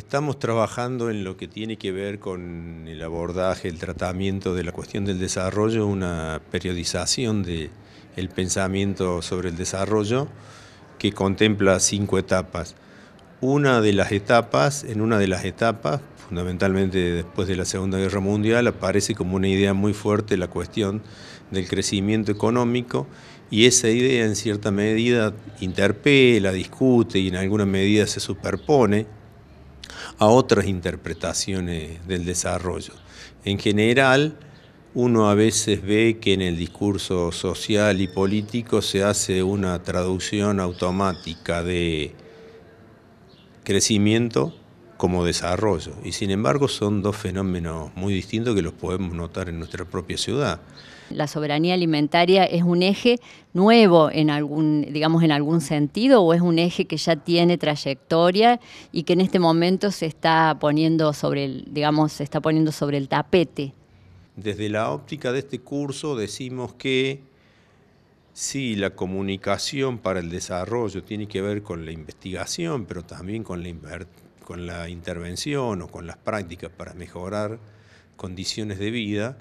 Estamos trabajando en lo que tiene que ver con el abordaje, el tratamiento de la cuestión del desarrollo, una periodización del pensamiento sobre el desarrollo que contempla cinco etapas. Una de las etapas, en una de las etapas, fundamentalmente después de la Segunda Guerra Mundial, aparece como una idea muy fuerte la cuestión del crecimiento económico y esa idea en cierta medida interpela, discute y en alguna medida se superpone a otras interpretaciones del desarrollo. En general, uno a veces ve que en el discurso social y político se hace una traducción automática de crecimiento como desarrollo. Y sin embargo son dos fenómenos muy distintos que los podemos notar en nuestra propia ciudad. La soberanía alimentaria es un eje nuevo en algún, digamos, en algún sentido, o es un eje que ya tiene trayectoria y que en este momento se está poniendo sobre el, digamos, está poniendo sobre el tapete. Desde la óptica de este curso decimos que Sí, la comunicación para el desarrollo tiene que ver con la investigación, pero también con la, con la intervención o con las prácticas para mejorar condiciones de vida,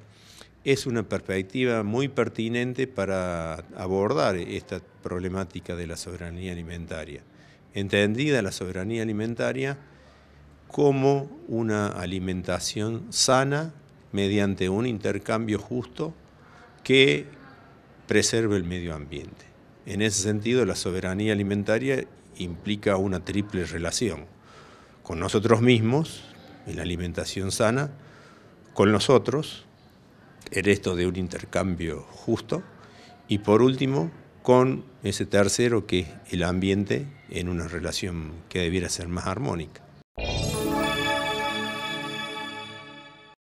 es una perspectiva muy pertinente para abordar esta problemática de la soberanía alimentaria. Entendida la soberanía alimentaria como una alimentación sana mediante un intercambio justo que preserve el medio ambiente. En ese sentido, la soberanía alimentaria implica una triple relación con nosotros mismos, en la alimentación sana, con nosotros, en esto de un intercambio justo, y por último, con ese tercero que es el ambiente en una relación que debiera ser más armónica.